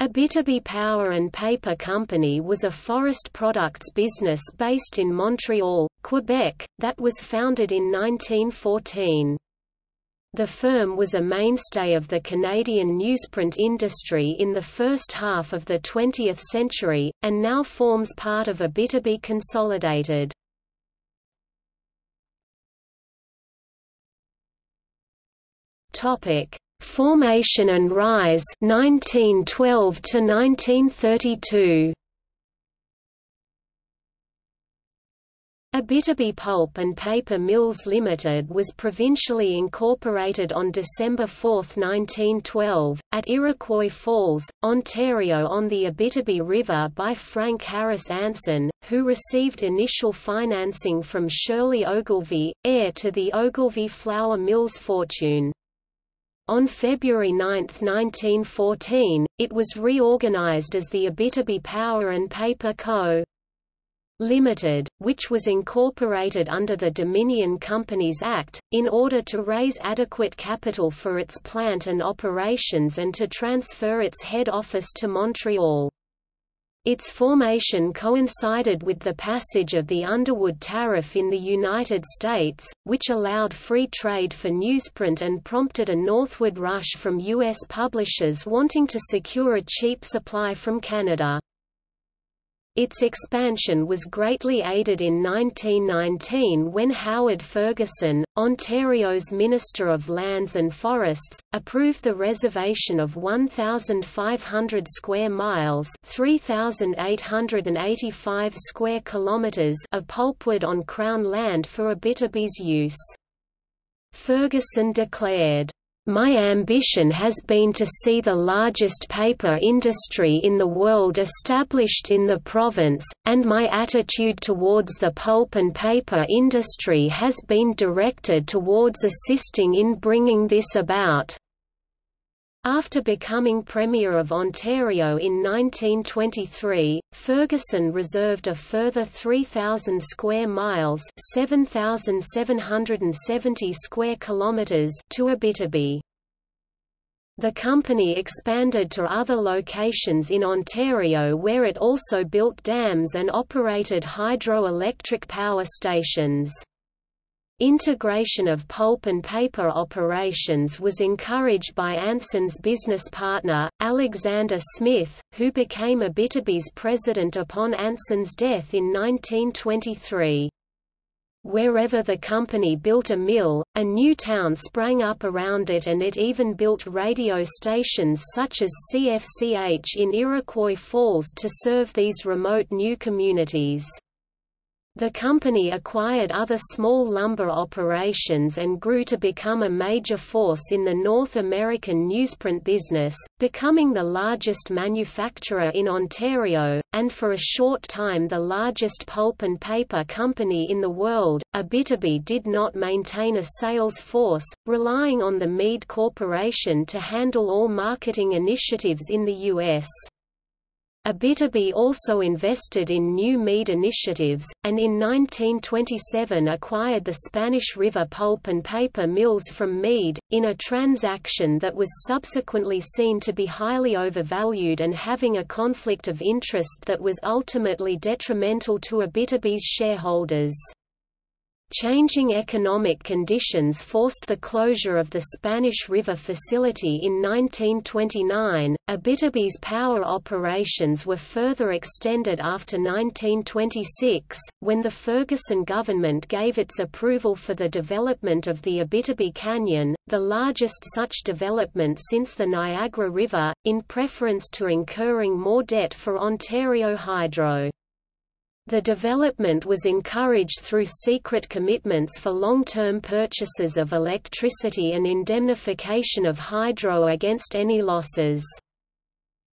Abitibi Power and Paper Company was a forest products business based in Montreal, Quebec, that was founded in 1914. The firm was a mainstay of the Canadian newsprint industry in the first half of the 20th century, and now forms part of Abitibi Consolidated. Formation and Rise 1912 to 1932 Abitibi Pulp and Paper Mills Limited was provincially incorporated on December 4, 1912, at Iroquois Falls, Ontario on the Abitibi River by Frank Harris Anson, who received initial financing from Shirley Ogilvie, heir to the Ogilvie Flour Mills fortune. On February 9, 1914, it was reorganized as the Abitibi Power and Paper Co. Limited, which was incorporated under the Dominion Companies Act, in order to raise adequate capital for its plant and operations and to transfer its head office to Montreal. Its formation coincided with the passage of the Underwood Tariff in the United States, which allowed free trade for newsprint and prompted a northward rush from U.S. publishers wanting to secure a cheap supply from Canada. Its expansion was greatly aided in 1919 when Howard Ferguson, Ontario's Minister of Lands and Forests, approved the reservation of 1,500 square miles 3,885 square kilometres of pulpwood on Crown land for Abitibi's use. Ferguson declared, my ambition has been to see the largest paper industry in the world established in the province, and my attitude towards the pulp and paper industry has been directed towards assisting in bringing this about. After becoming Premier of Ontario in 1923, Ferguson reserved a further 3,000 square miles 7,770 square kilometres to Abitibi. The company expanded to other locations in Ontario where it also built dams and operated hydroelectric power stations. Integration of pulp and paper operations was encouraged by Anson's business partner, Alexander Smith, who became Abitibi's president upon Anson's death in 1923. Wherever the company built a mill, a new town sprang up around it and it even built radio stations such as CFCH in Iroquois Falls to serve these remote new communities. The company acquired other small lumber operations and grew to become a major force in the North American newsprint business, becoming the largest manufacturer in Ontario, and for a short time the largest pulp and paper company in the world. Abitibi did not maintain a sales force, relying on the Mead Corporation to handle all marketing initiatives in the U.S. Abitibi also invested in new mead initiatives, and in 1927 acquired the Spanish River pulp and paper mills from Mead, in a transaction that was subsequently seen to be highly overvalued and having a conflict of interest that was ultimately detrimental to Abitibi's shareholders. Changing economic conditions forced the closure of the Spanish River facility in 1929. Abitibi's power operations were further extended after 1926, when the Ferguson government gave its approval for the development of the Abitibi Canyon, the largest such development since the Niagara River, in preference to incurring more debt for Ontario Hydro. The development was encouraged through secret commitments for long-term purchases of electricity and indemnification of hydro against any losses.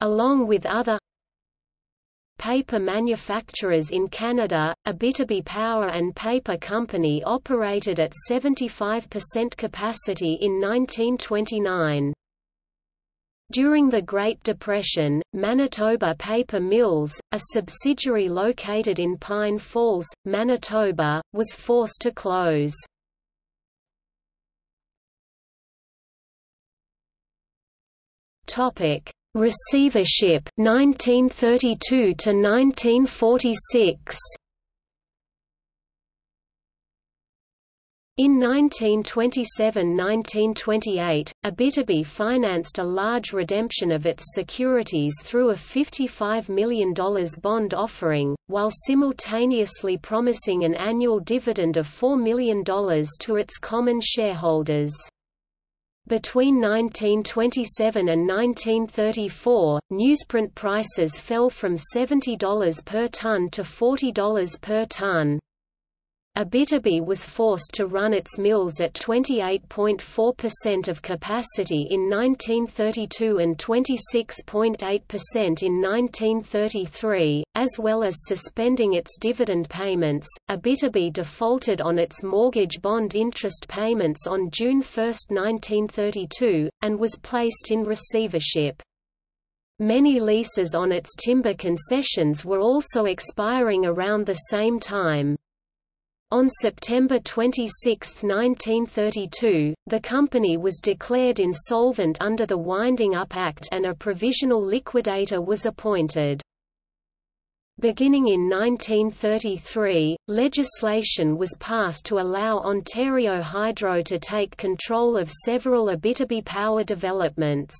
Along with other paper manufacturers in Canada, Abitibi Power and Paper Company operated at 75% capacity in 1929. During the Great Depression, Manitoba Paper Mills, a subsidiary located in Pine Falls, Manitoba, was forced to close. Topic: Receivership 1932 to 1946 In 1927–1928, Abitibi financed a large redemption of its securities through a $55 million bond offering, while simultaneously promising an annual dividend of $4 million to its common shareholders. Between 1927 and 1934, newsprint prices fell from $70 per ton to $40 per ton. Abitibi was forced to run its mills at 28.4% of capacity in 1932 and 26.8% in 1933, as well as suspending its dividend payments. Abitibi defaulted on its mortgage bond interest payments on June 1, 1932, and was placed in receivership. Many leases on its timber concessions were also expiring around the same time. On September 26, 1932, the company was declared insolvent under the Winding Up Act and a provisional liquidator was appointed. Beginning in 1933, legislation was passed to allow Ontario Hydro to take control of several Abitibi power developments.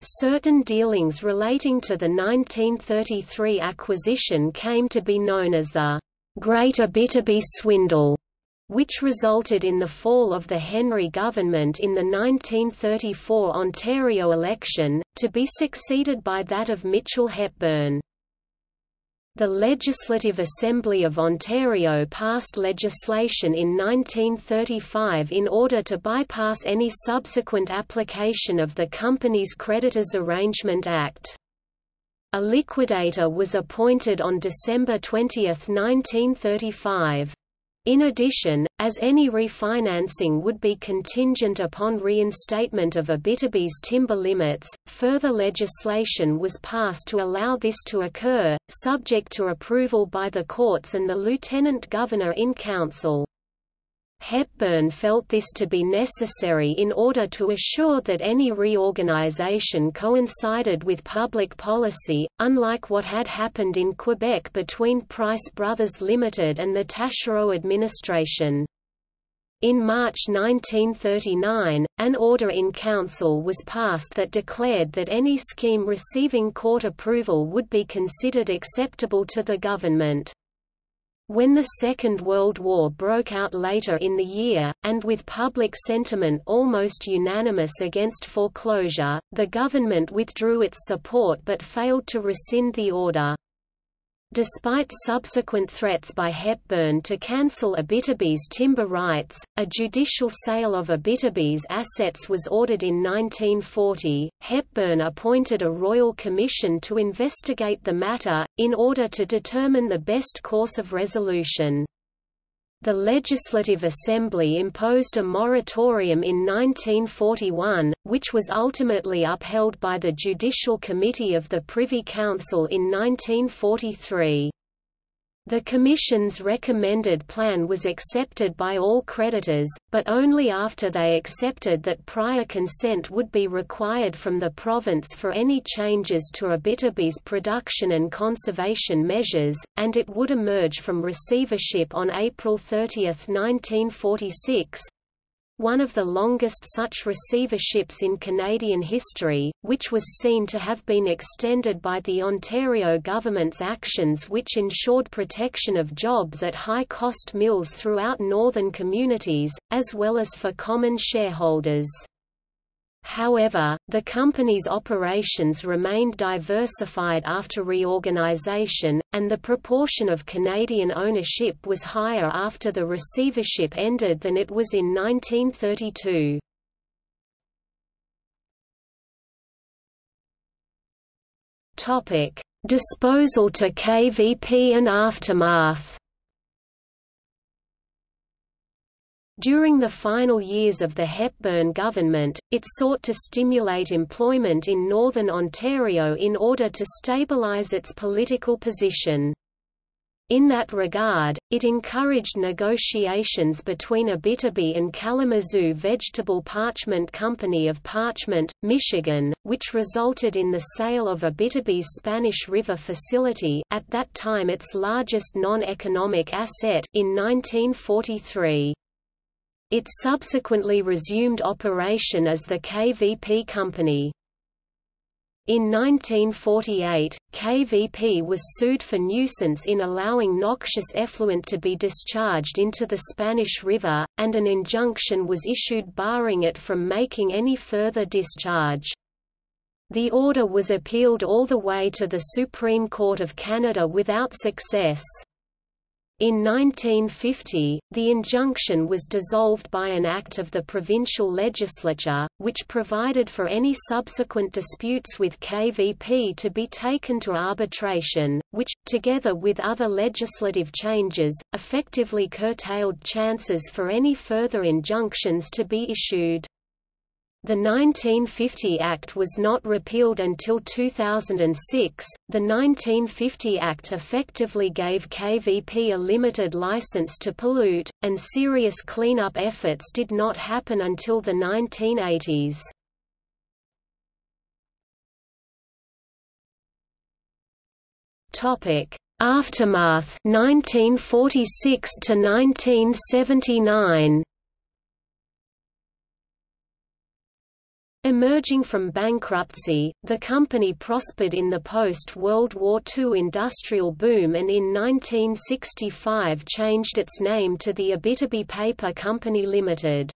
Certain dealings relating to the 1933 acquisition came to be known as the Greater Bitterby swindle, which resulted in the fall of the Henry government in the 1934 Ontario election, to be succeeded by that of Mitchell Hepburn. The Legislative Assembly of Ontario passed legislation in 1935 in order to bypass any subsequent application of the Companies Creditors Arrangement Act. A liquidator was appointed on December 20, 1935. In addition, as any refinancing would be contingent upon reinstatement of Abitibi's timber limits, further legislation was passed to allow this to occur, subject to approval by the courts and the lieutenant governor in council. Hepburn felt this to be necessary in order to assure that any reorganization coincided with public policy, unlike what had happened in Quebec between Price Brothers Limited and the Taschereau administration. In March 1939, an order in Council was passed that declared that any scheme receiving court approval would be considered acceptable to the government. When the Second World War broke out later in the year, and with public sentiment almost unanimous against foreclosure, the government withdrew its support but failed to rescind the order. Despite subsequent threats by Hepburn to cancel Abitibi's timber rights, a judicial sale of Abitibi's assets was ordered in 1940. Hepburn appointed a royal commission to investigate the matter, in order to determine the best course of resolution. The Legislative Assembly imposed a moratorium in 1941, which was ultimately upheld by the Judicial Committee of the Privy Council in 1943. The Commission's recommended plan was accepted by all creditors, but only after they accepted that prior consent would be required from the province for any changes to Abitibi's production and conservation measures, and it would emerge from receivership on April 30, 1946, one of the longest such receiverships in Canadian history, which was seen to have been extended by the Ontario government's actions which ensured protection of jobs at high-cost mills throughout northern communities, as well as for common shareholders. However, the company's operations remained diversified after reorganisation, and the proportion of Canadian ownership was higher after the receivership ended than it was in 1932. Disposal to KVP and aftermath During the final years of the Hepburn government, it sought to stimulate employment in northern Ontario in order to stabilise its political position. In that regard, it encouraged negotiations between Abitibi and Kalamazoo Vegetable Parchment Company of Parchment, Michigan, which resulted in the sale of Abitibi's Spanish River facility at that time its largest non-economic asset in 1943. It subsequently resumed operation as the KVP Company. In 1948, KVP was sued for nuisance in allowing noxious effluent to be discharged into the Spanish River, and an injunction was issued barring it from making any further discharge. The order was appealed all the way to the Supreme Court of Canada without success. In 1950, the injunction was dissolved by an act of the provincial legislature, which provided for any subsequent disputes with KVP to be taken to arbitration, which, together with other legislative changes, effectively curtailed chances for any further injunctions to be issued. The 1950 Act was not repealed until 2006. The 1950 Act effectively gave KVP a limited license to pollute, and serious cleanup efforts did not happen until the 1980s. Topic: Aftermath 1946 to 1979. Emerging from bankruptcy, the company prospered in the post-World War II industrial boom and in 1965 changed its name to the Abitibi Paper Company Limited.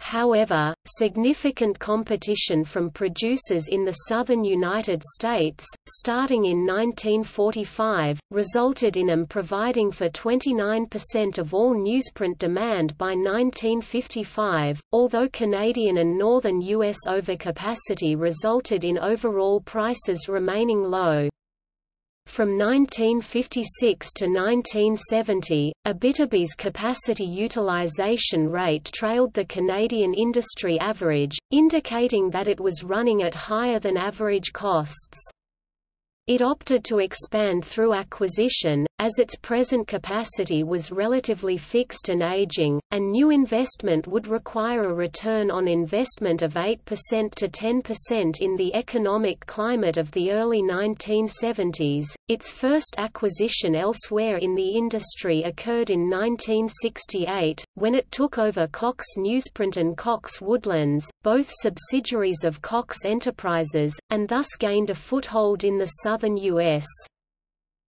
However, significant competition from producers in the southern United States, starting in 1945, resulted in them providing for 29% of all newsprint demand by 1955, although Canadian and northern U.S. overcapacity resulted in overall prices remaining low. From 1956 to 1970, Abitibi's capacity utilization rate trailed the Canadian industry average, indicating that it was running at higher than average costs. It opted to expand through acquisition, as its present capacity was relatively fixed and aging, and new investment would require a return on investment of 8% to 10% in the economic climate of the early 1970s. Its first acquisition elsewhere in the industry occurred in 1968, when it took over Cox Newsprint and Cox Woodlands, both subsidiaries of Cox Enterprises, and thus gained a foothold in the southern U.S.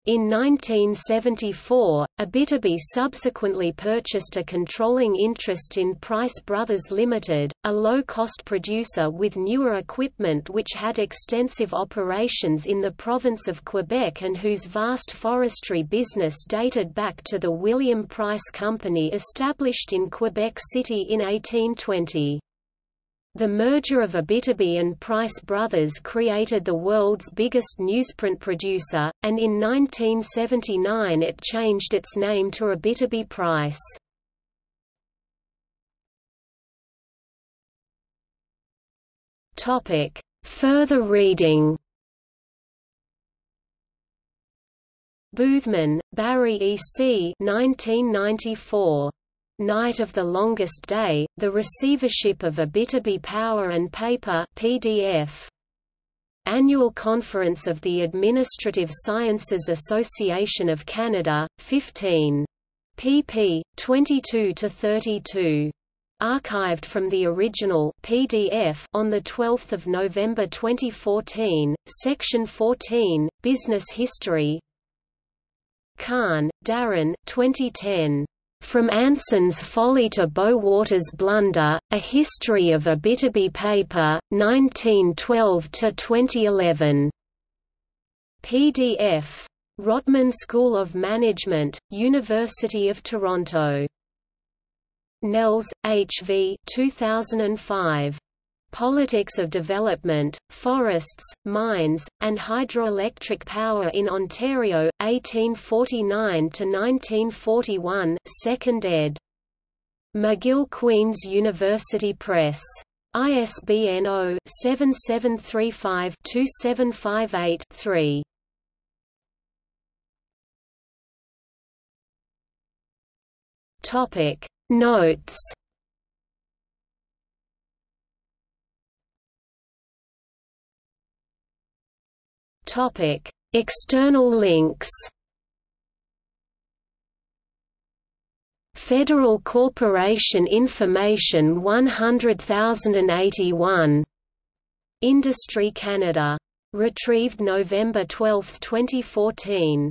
In 1974, Abitibi subsequently purchased a controlling interest in Price Brothers Limited, a low-cost producer with newer equipment which had extensive operations in the province of Quebec and whose vast forestry business dated back to the William Price Company established in Quebec City in 1820. The merger of Abitibi and Price Brothers created the world's biggest newsprint producer, and in 1979 it changed its name to Abitibi Price. Topic: Further reading. Boothman, Barry E. C. 1994. Night of the Longest Day, The Receivership of Abitibi Power and Paper PDF. Annual Conference of the Administrative Sciences Association of Canada, 15. pp. 22–32. Archived from the original PDF on 12 November 2014, Section 14, Business History Khan, Darren 2010. From Anson's Folly to Bowater's Blunder, A History of a Bitterby Paper, 1912–2011. PDF. Rodman School of Management, University of Toronto. Nels, H. V. 2005 politics of development, forests, mines, and hydroelectric power in Ontario, 1849–1941 ed. McGill Queen's University Press. ISBN 0-7735-2758-3. Topic Notes Topic: External links. Federal Corporation Information 100081 Industry Canada. Retrieved November 12, 2014